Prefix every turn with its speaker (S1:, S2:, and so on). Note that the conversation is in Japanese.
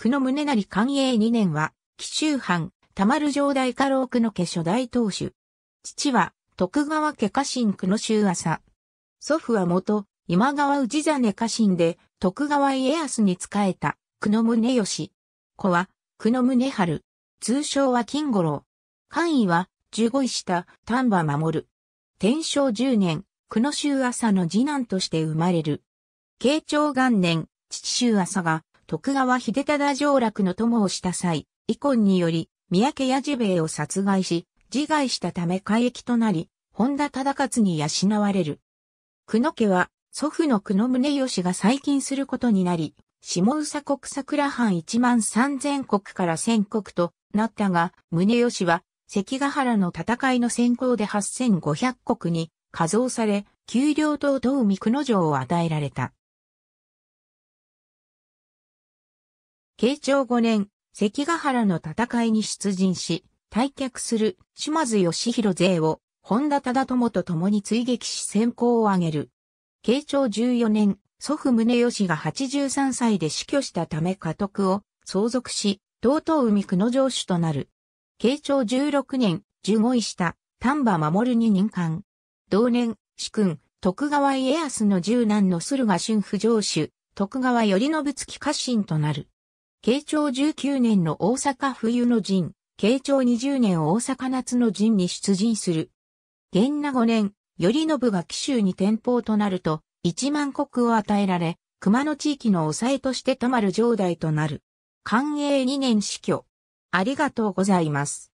S1: 久野宗成寛永2年は、紀州藩、田丸城代
S2: 家老久の家初代当主。父は、徳川家家臣久野州浅。祖父は元、今川氏真家臣で、徳川家康に仕えた、久野宗義。子は、久野宗春。通称は金五郎。官位は、十五位下、丹波守。天正十年、久野州浅の次男として生まれる。慶長元年、父州浅が、徳川秀忠上洛の友をした際、遺恨により、三宅八治兵衛を殺害し、自害したため改易となり、本田忠勝に養われる。久野家は、祖父の久野宗義が再近することになり、下宇佐国桜藩一万三千国から千国となったが、宗義は、関ヶ原の戦いの先行で八千五百国に、加増され、給料等等海久野城を与えられた。慶長5年、関ヶ原の戦いに出陣し、退却する島津義弘勢を本田忠友と共に追撃し先行を挙げる。慶長14年、祖父宗義が83歳で死去したため家督を相続し、東東海区の城主となる。慶長16年、十五位した丹波守に任官。同年、主君、徳川家康の十男の駿河春府城主、徳川頼信付家臣となる。慶長19年の大阪冬の陣、慶長20年大阪夏の陣に出陣する。元那5年、頼信が紀州に転封となると、1万国を与えられ、熊野地域の抑えとして泊まる
S1: 城代となる。寛永2年死去。ありがとうございます。